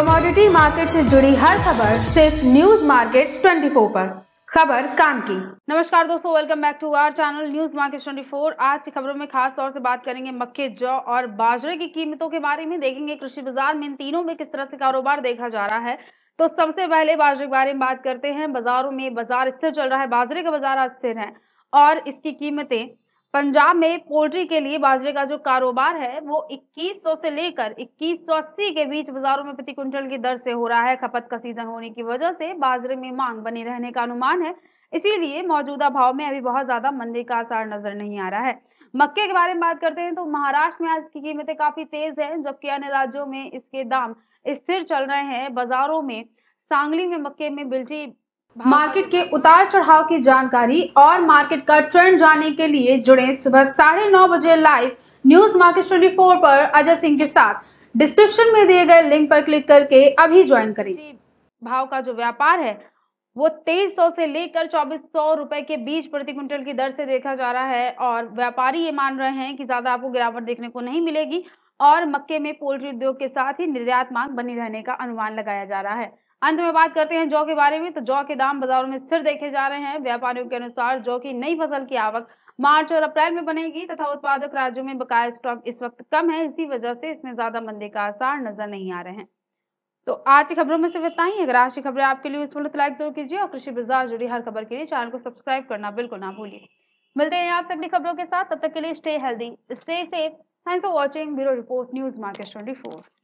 commodity market से जुड़ी हर खबर सिर्फ न्यूज मार्केट्स 24 पर खबर काम की नमस्कार दोस्तों welcome back to our channel news market 24 आज की खबरों में खास तौर से बात करेंगे मक्के जौ और बाजरे की कीमतों के बारे में देखेंगे कृषि बाजार में इन तीनों में किस तरह से कारोबार देखा जा रहा है तो सबसे पहले बाजरे के बारे में बात करते हैं बाजारों में बाजार स्थिर चल रहा है बाजरे का बाजार आज स्थिर है और इसकी कीमतें पंजाब में पोल्ट्री के लिए बाजरे का जो कारोबार है वो 2100 से लेकर 2180 के बीच बाजारों में प्रति क्विंटल की दर से हो रहा है खपत का सीजन होने की वजह से बाजरे में मांग बने रहने का अनुमान है इसीलिए मौजूदा भाव में अभी बहुत ज्यादा मंदी का आसार नजर नहीं आ रहा है मक्के के बारे में बात करते हैं तो महाराष्ट्र में आज की कीमतें काफी तेज हैं जबकि अन्य राज्यों में इसके दाम स्थिर चल रहे हैं बाजारों में सांगली में मक्के में बिल्टी मार्केट के उतार चढ़ाव की जानकारी और मार्केट का ट्रेंड जानने के लिए जुड़े सुबह साढ़े नौ बजे live news market twenty four पर अजय सिंह के साथ डिस्क्रिप्शन में दिए गए लिंक पर क्लिक करके अभी ज्वाइन करें भाव का जो व्यापार है वो तेईस सौ से लेकर चौबीस सौ रुपए के बीच प्रति क्विंटल की दर से देखा जा रहा है और व्यापारी ये मान रहे हैं कि ज्यादा आपको गिरावट देखने को नहीं मिलेगी और मक्के में पोल्ट्री उद्योग के साथ ही निर्यात मांग बनी रहने का अनुमान लगाया जा रहा है अंत में बात करते हैं जौ के बारे में तो जौ के दाम बाजारों में स्थिर देखे जा रहे हैं व्यापारियों के अनुसार जौ की नई फसल की आवक मार्च और अप्रैल में बनेगी तथा उत्पादक राज्यों में बकाया स्टॉक इस वक्त कम है इसी वजह से इसमें ज्यादा मंदी का आसार नजर नहीं आ रहे हैं तो आज की खबरों में सिर्फ इतना ही अगर आज की खबरें आपके लिए उस तो लाइक जरूर कीजिए और कृषि बाजार जुड़ी हर खबर के लिए चैनल को सब्सक्राइब करना बिल्कुल ना भूलिए मिलते हैं आपसे अगली खबरों के साथ तब तक के लिए stay healthy stay safe thanks for watching bureau report news market twenty